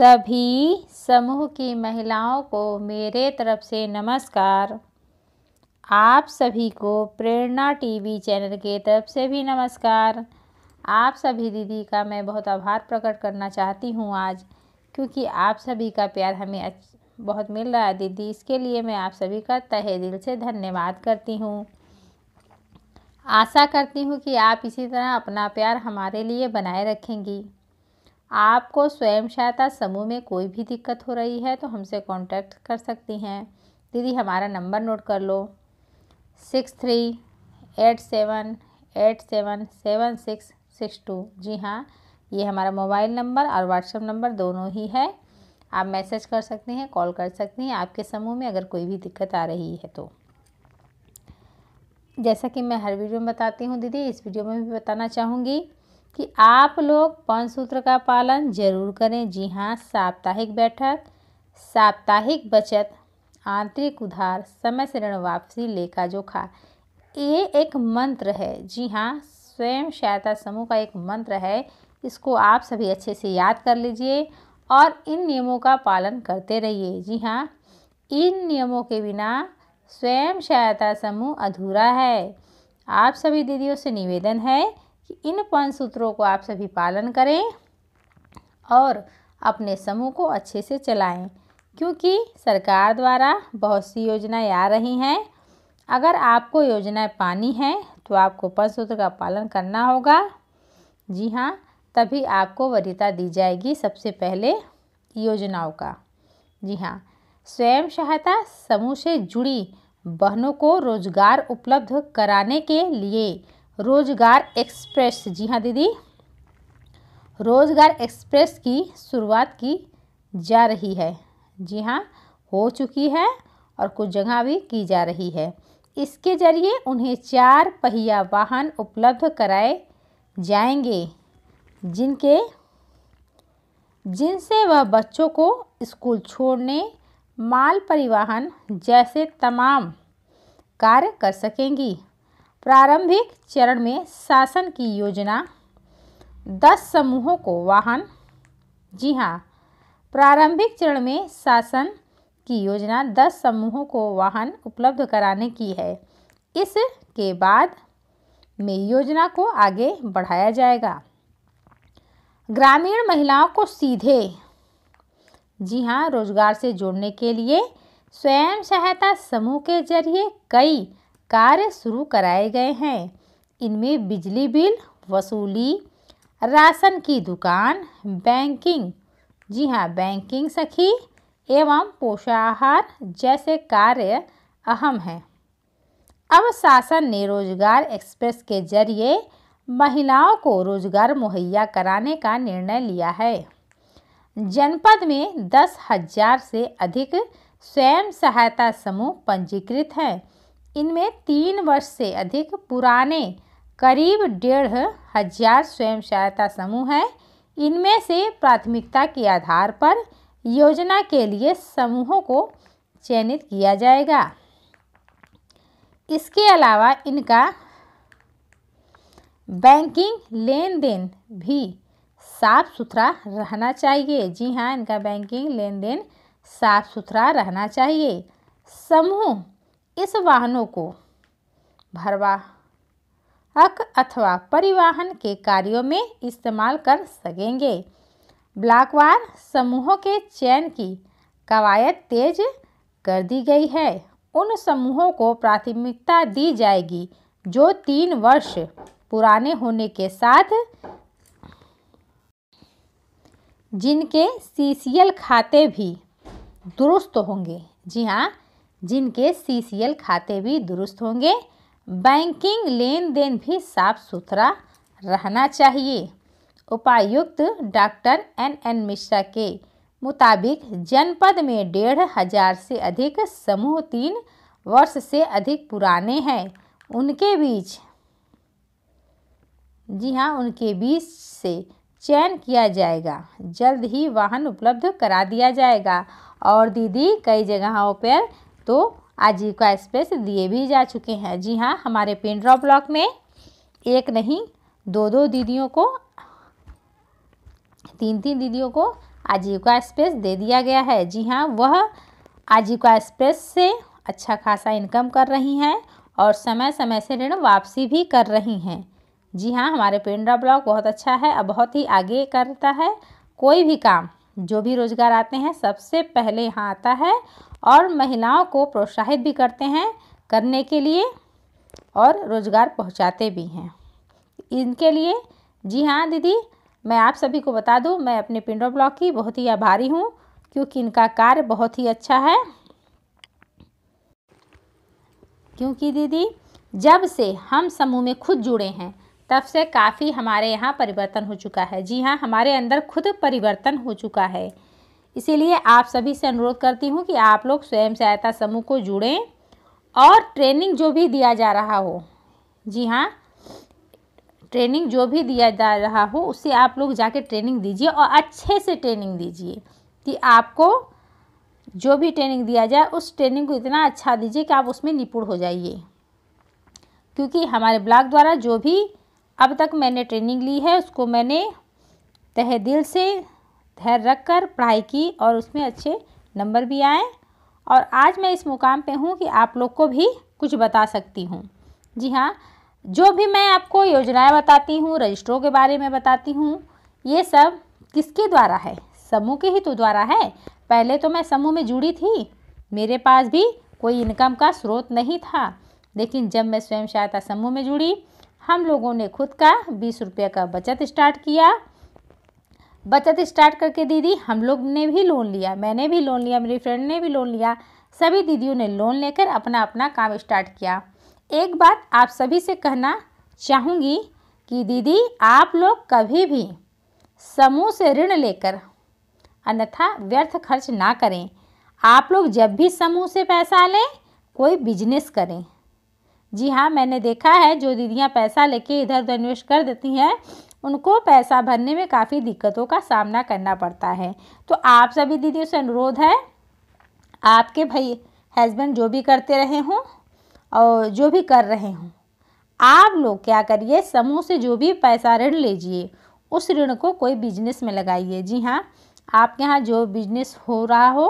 सभी समूह की महिलाओं को मेरे तरफ से नमस्कार आप सभी को प्रेरणा टीवी चैनल के तरफ से भी नमस्कार आप सभी दीदी का मैं बहुत आभार प्रकट करना चाहती हूँ आज क्योंकि आप सभी का प्यार हमें बहुत मिल रहा है दीदी इसके लिए मैं आप सभी का तहे दिल से धन्यवाद करती हूँ आशा करती हूँ कि आप इसी तरह अपना प्यार हमारे लिए बनाए रखेंगी आपको स्वयं सहायता समूह में कोई भी दिक्कत हो रही है तो हमसे कांटेक्ट कर सकती हैं दीदी हमारा नंबर नोट कर लो six three eight seven eight seven seven six six two जी हाँ ये हमारा मोबाइल नंबर और व्हाट्सएप नंबर दोनों ही है आप मैसेज कर सकती हैं कॉल कर सकती हैं आपके समूह में अगर कोई भी दिक्कत आ रही है तो जैसा कि मैं हर वीडियो में बताती हूँ दीदी इस वीडियो में भी बताना चाहूँगी कि आप लोग पंच सूत्र का पालन जरूर करें जी हाँ साप्ताहिक बैठक साप्ताहिक बचत आंतरिक उधार समय से ऋण वापसी लेखा जोखा ये एक मंत्र है जी हाँ स्वयं सहायता समूह का एक मंत्र है इसको आप सभी अच्छे से याद कर लीजिए और इन नियमों का पालन करते रहिए जी हाँ इन नियमों के बिना स्वयं सहायता समूह अधूरा है आप सभी दीदियों से निवेदन है कि इन पंच सूत्रों को आप सभी पालन करें और अपने समूह को अच्छे से चलाएं क्योंकि सरकार द्वारा बहुत सी योजनाएं आ रही हैं अगर आपको योजनाएं पानी हैं तो आपको पंच सूत्र का पालन करना होगा जी हाँ तभी आपको वरीयता दी जाएगी सबसे पहले योजनाओं का जी हाँ स्वयं सहायता समूह से जुड़ी बहनों को रोजगार उपलब्ध कराने के लिए रोजगार एक्सप्रेस जी हाँ दीदी रोजगार एक्सप्रेस की शुरुआत की जा रही है जी हाँ हो चुकी है और कुछ जगह भी की जा रही है इसके जरिए उन्हें चार पहिया वाहन उपलब्ध कराए जाएंगे जिनके जिनसे वह बच्चों को स्कूल छोड़ने माल परिवहन जैसे तमाम कार्य कर सकेंगी प्रारंभिक चरण में शासन की योजना दस समूहों को वाहन जी हाँ प्रारंभिक चरण में शासन की योजना दस समूहों को वाहन उपलब्ध कराने की है इसके बाद में योजना को आगे बढ़ाया जाएगा ग्रामीण महिलाओं को सीधे जी हाँ रोजगार से जोड़ने के लिए स्वयं सहायता समूह के जरिए कई कार्य शुरू कराए गए हैं इनमें बिजली बिल वसूली राशन की दुकान बैंकिंग जी हाँ बैंकिंग सखी एवं पोषाहार जैसे कार्य अहम हैं अब शासन ने रोजगार एक्सप्रेस के जरिए महिलाओं को रोजगार मुहैया कराने का निर्णय लिया है जनपद में दस हजार से अधिक स्वयं सहायता समूह पंजीकृत हैं इनमें तीन वर्ष से अधिक पुराने करीब डेढ़ हजार स्वयं सहायता समूह हैं इनमें से प्राथमिकता के आधार पर योजना के लिए समूहों को चयनित किया जाएगा इसके अलावा इनका बैंकिंग लेन देन भी साफ सुथरा रहना चाहिए जी हाँ इनका बैंकिंग लेन देन साफ सुथरा रहना चाहिए समूह इस वाहनों को भरवाहक अथवा परिवहन के कार्यों में इस्तेमाल कर सकेंगे ब्लॉकवार समूहों के चयन की कवायद तेज कर दी गई है उन समूहों को प्राथमिकता दी जाएगी जो तीन वर्ष पुराने होने के साथ जिनके सीसीएल खाते भी दुरुस्त होंगे जी हाँ जिनके सीसीएल खाते भी दुरुस्त होंगे बैंकिंग लेन देन भी साफ सुथरा रहना चाहिए उपायुक्त डॉक्टर एन एन मिश्रा के मुताबिक जनपद में डेढ़ हजार से अधिक समूह तीन वर्ष से अधिक पुराने हैं उनके बीच जी हाँ उनके बीच से चयन किया जाएगा जल्द ही वाहन उपलब्ध करा दिया जाएगा और दीदी कई जगहों पर तो आजीव का स्पेस दिए भी जा चुके हैं जी हाँ हमारे पेन ड्रॉप ब्लॉक में एक नहीं दो दो दीदियों को तीन तीन दीदियों को आजीविका स्पेस दे दिया गया है जी हाँ वह आजीविका स्पेस से अच्छा खासा इनकम कर रही हैं और समय समय से ऋण वापसी भी कर रही हैं जी हाँ हमारे पेंड्रा ब्लॉक बहुत अच्छा है और बहुत ही आगे करता है कोई भी काम जो भी रोजगार आते हैं सबसे पहले यहाँ आता है और महिलाओं को प्रोत्साहित भी करते हैं करने के लिए और रोजगार पहुँचाते भी हैं इनके लिए जी हाँ दीदी मैं आप सभी को बता दूँ मैं अपने पिंडो ब्लॉक की बहुत ही आभारी हूँ क्योंकि इनका कार्य बहुत ही अच्छा है क्योंकि दीदी जब से हम समूह में खुद जुड़े हैं तब से काफ़ी हमारे यहाँ परिवर्तन हो चुका है जी हाँ हमारे अंदर खुद परिवर्तन हो चुका है इसीलिए आप सभी से अनुरोध करती हूँ कि आप लोग स्वयं सहायता समूह को जुड़ें और ट्रेनिंग जो भी दिया जा रहा हो जी हाँ ट्रेनिंग जो भी दिया जा रहा हो उससे आप लोग जाके ट्रेनिंग दीजिए और अच्छे से ट्रेनिंग दीजिए कि आपको जो भी ट्रेनिंग दिया जाए उस ट्रेनिंग को इतना अच्छा दीजिए कि आप उसमें निपुण हो जाइए क्योंकि हमारे ब्लॉग द्वारा जो भी अब तक मैंने ट्रेनिंग ली है उसको मैंने तह दिल से धैर्य रख कर पढ़ाई की और उसमें अच्छे नंबर भी आए और आज मैं इस मुकाम पे हूँ कि आप लोग को भी कुछ बता सकती हूँ जी हाँ जो भी मैं आपको योजनाएं बताती हूँ रजिस्टरों के बारे में बताती हूँ ये सब किसके द्वारा है समूह के ही तो द्वारा है पहले तो मैं समूह में जुड़ी थी मेरे पास भी कोई इनकम का स्रोत नहीं था लेकिन जब मैं स्वयं सहायता समूह में जुड़ी हम लोगों ने खुद का बीस रुपये का बचत स्टार्ट किया बचत स्टार्ट करके दीदी हम लोग ने भी लोन लिया मैंने भी लोन लिया मेरी फ्रेंड ने भी लोन लिया सभी दीदियों ने लोन लेकर अपना अपना काम स्टार्ट किया एक बात आप सभी से कहना चाहूँगी कि दीदी आप लोग कभी भी समूह से ऋण लेकर अन्यथा व्यर्थ खर्च ना करें आप लोग जब भी समूह से पैसा लें कोई बिजनेस करें जी हाँ मैंने देखा है जो दीदियाँ पैसा लेके इधर उधर इन्वेस्ट कर देती हैं उनको पैसा भरने में काफ़ी दिक्कतों का सामना करना पड़ता है तो आप सभी दीदियों से अनुरोध है आपके भाई हस्बैंड जो भी करते रहे हों और जो भी कर रहे हों आप लोग क्या करिए समूह से जो भी पैसा ऋण लीजिए उस ऋण को कोई बिजनेस में लगाइए जी हाँ आपके यहाँ जो बिजनेस हो रहा हो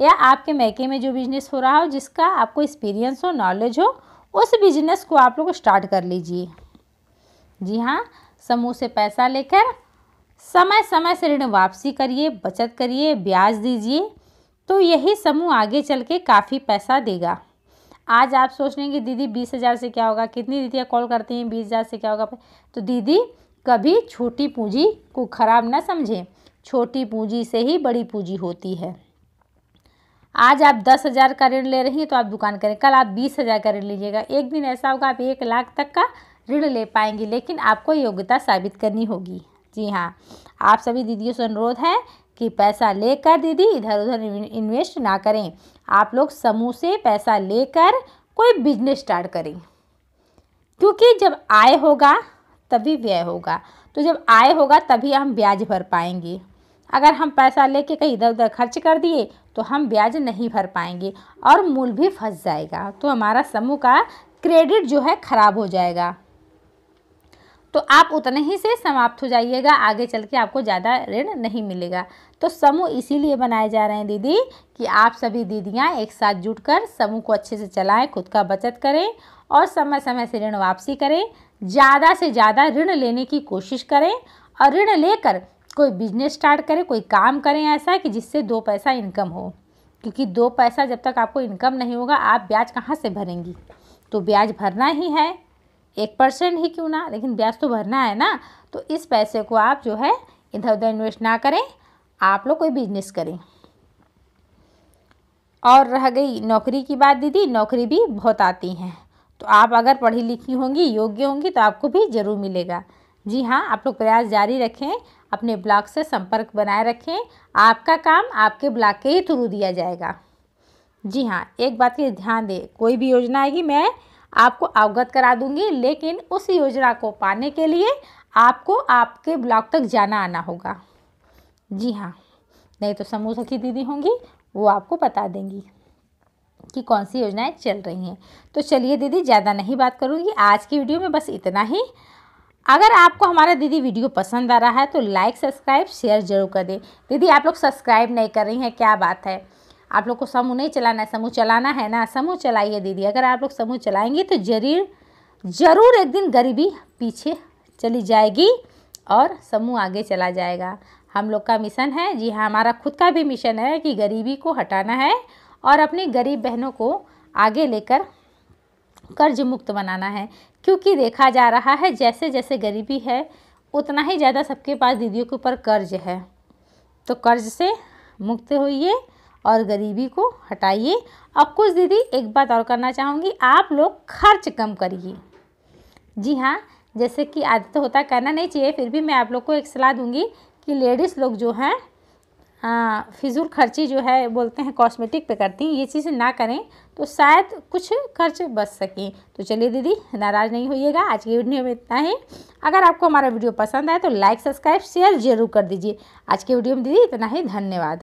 या आपके मैके में जो बिजनेस हो रहा हो जिसका आपको एक्सपीरियंस हो नॉलेज हो उस बिजनेस को आप लोग स्टार्ट कर लीजिए जी हाँ समूह से पैसा लेकर समय समय से ऋण वापसी करिए बचत करिए ब्याज दीजिए तो यही समूह आगे चल के काफ़ी पैसा देगा आज आप सोच रहे हैं कि दीदी बीस हज़ार से क्या होगा कितनी दीदियाँ कॉल करती हैं बीस हज़ार से क्या होगा तो दीदी कभी छोटी पूंजी को ख़राब ना समझें छोटी पूंजी से ही बड़ी पूंजी होती है आज आप दस हज़ार का ऋण ले रही हैं तो आप दुकान करें कल आप बीस हज़ार का ऋण लीजिएगा एक दिन ऐसा होगा आप एक लाख तक का ऋण ले पाएंगी लेकिन आपको योग्यता साबित करनी होगी जी हाँ आप सभी दीदियों से अनुरोध है कि पैसा लेकर दीदी इधर उधर इन्वेस्ट ना करें आप लोग समूह से पैसा लेकर कोई बिजनेस स्टार्ट करें क्योंकि जब आय होगा तभी व्यय होगा तो जब आय होगा तभी हम ब्याज भर पाएंगे अगर हम पैसा लेके कहीं इधर उधर खर्च कर दिए तो हम ब्याज नहीं भर पाएंगे और मूल भी फंस जाएगा तो हमारा समूह का क्रेडिट जो है ख़राब हो जाएगा तो आप उतने ही से समाप्त हो जाइएगा आगे चल के आपको ज़्यादा ऋण नहीं मिलेगा तो समूह इसीलिए बनाए जा रहे हैं दीदी कि आप सभी दीदियाँ एक साथ जुट कर समूह को अच्छे से चलाएं खुद का बचत करें और समय समय से ऋण वापसी करें ज़्यादा से ज़्यादा ऋण लेने की कोशिश करें और ऋण लेकर कोई बिजनेस स्टार्ट करें कोई काम करें ऐसा कि जिससे दो पैसा इनकम हो क्योंकि दो पैसा जब तक आपको इनकम नहीं होगा आप ब्याज कहाँ से भरेंगी तो ब्याज भरना ही है एक परसेंट ही क्यों ना लेकिन ब्याज तो भरना है ना तो इस पैसे को आप जो है इधर उधर इन्वेस्ट ना करें आप लोग कोई बिजनेस करें और रह गई नौकरी की बात दीदी नौकरी भी बहुत आती हैं तो आप अगर पढ़ी लिखी होंगी योग्य होंगी तो आपको भी ज़रूर मिलेगा जी हाँ आप लोग प्रयास जारी रखें अपने ब्लॉक से संपर्क बनाए रखें आपका काम आपके ब्लॉक के ही थ्रू दिया जाएगा जी हाँ एक बात की ध्यान दें कोई भी योजना आएगी मैं आपको अवगत करा दूंगी लेकिन उस योजना को पाने के लिए आपको आपके ब्लॉक तक जाना आना होगा जी हाँ नहीं तो समूह सखी दीदी होंगी वो आपको बता देंगी कि कौन सी योजनाएं चल रही हैं तो चलिए दीदी ज़्यादा नहीं बात करूँगी आज की वीडियो में बस इतना ही अगर आपको हमारा दीदी वीडियो पसंद आ रहा है तो लाइक सब्सक्राइब शेयर जरूर कर दें दीदी आप लोग सब्सक्राइब नहीं कर रही हैं क्या बात है आप लोग को समूह नहीं चलाना है समूह चलाना है ना समूह चलाइए दीदी अगर आप लोग समूह चलाएंगे तो जरूर ज़रूर एक दिन गरीबी पीछे चली जाएगी और समूह आगे चला जाएगा हम लोग का मिशन है जी हाँ हमारा खुद का भी मिशन है कि गरीबी को हटाना है और अपनी गरीब बहनों को आगे लेकर कर्ज मुक्त बनाना है क्योंकि देखा जा रहा है जैसे जैसे गरीबी है उतना ही ज़्यादा सबके पास दीदियों के ऊपर कर्ज है तो कर्ज से मुक्त होइए और गरीबी को हटाइए अब कुछ दीदी एक बात और करना चाहूँगी आप लोग खर्च कम करिए जी हाँ जैसे कि आदत होता कहना नहीं चाहिए फिर भी मैं आप लोग को एक सलाह दूँगी कि लेडीज़ लोग जो हैं हाँ, फिजूल खर्ची जो है बोलते हैं कॉस्मेटिक पे करती हैं ये चीज़ें ना करें तो शायद कुछ खर्च बच सकें तो चलिए दीदी नाराज़ नहीं होइएगा आज की वीडियो में इतना ही अगर आपको हमारा वीडियो पसंद आए तो लाइक सब्सक्राइब शेयर जरूर कर दीजिए आज के वीडियो में दीदी इतना ही धन्यवाद